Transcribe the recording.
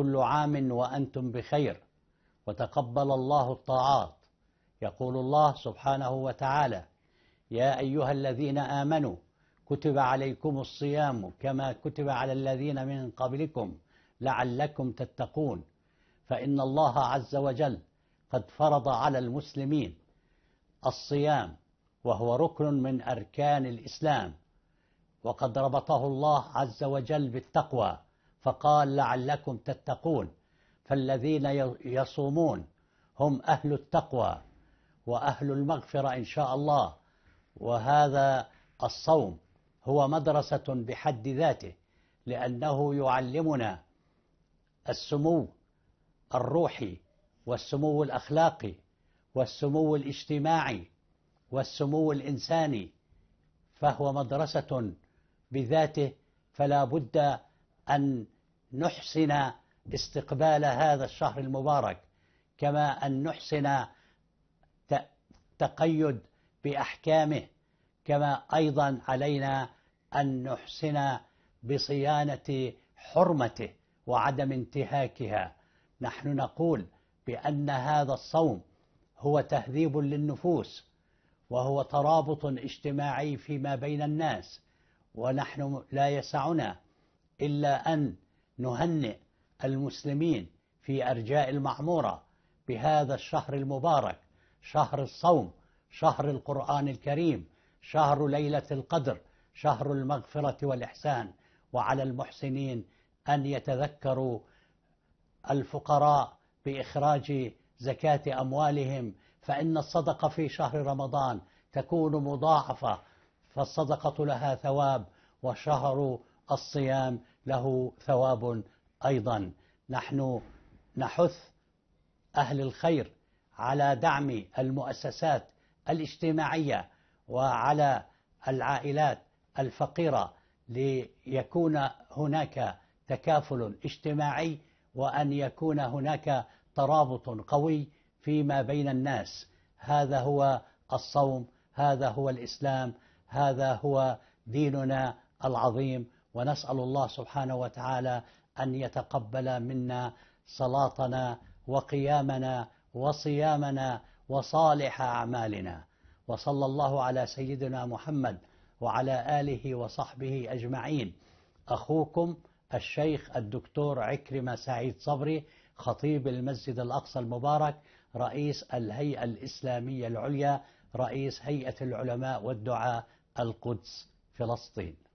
كل عام وأنتم بخير وتقبل الله الطاعات يقول الله سبحانه وتعالى يا أيها الذين آمنوا كتب عليكم الصيام كما كتب على الذين من قبلكم لعلكم تتقون فإن الله عز وجل قد فرض على المسلمين الصيام وهو ركن من أركان الإسلام وقد ربطه الله عز وجل بالتقوى فقال لعلكم تتقون فالذين يصومون هم أهل التقوى وأهل المغفرة إن شاء الله وهذا الصوم هو مدرسة بحد ذاته لأنه يعلمنا السمو الروحي والسمو الأخلاقي والسمو الاجتماعي والسمو الإنساني فهو مدرسة بذاته فلا بد أن نحسن استقبال هذا الشهر المبارك كما أن نحسن تقيد بأحكامه كما أيضا علينا أن نحسن بصيانة حرمته وعدم انتهاكها نحن نقول بأن هذا الصوم هو تهذيب للنفوس وهو ترابط اجتماعي فيما بين الناس ونحن لا يسعنا إلا أن نهنئ المسلمين في أرجاء المعمورة بهذا الشهر المبارك شهر الصوم شهر القرآن الكريم شهر ليلة القدر شهر المغفرة والإحسان وعلى المحسنين أن يتذكروا الفقراء بإخراج زكاة أموالهم فإن الصدقة في شهر رمضان تكون مضاعفة فالصدقة لها ثواب وشهر الصيام له ثواب أيضا نحن نحث أهل الخير على دعم المؤسسات الاجتماعية وعلى العائلات الفقيرة ليكون هناك تكافل اجتماعي وأن يكون هناك ترابط قوي فيما بين الناس هذا هو الصوم هذا هو الإسلام هذا هو ديننا العظيم ونسأل الله سبحانه وتعالى أن يتقبل منا صلاتنا وقيامنا وصيامنا وصالح أعمالنا وصلى الله على سيدنا محمد وعلى آله وصحبه أجمعين أخوكم الشيخ الدكتور عكرمة سعيد صبري خطيب المسجد الأقصى المبارك رئيس الهيئة الإسلامية العليا رئيس هيئة العلماء والدعاء القدس فلسطين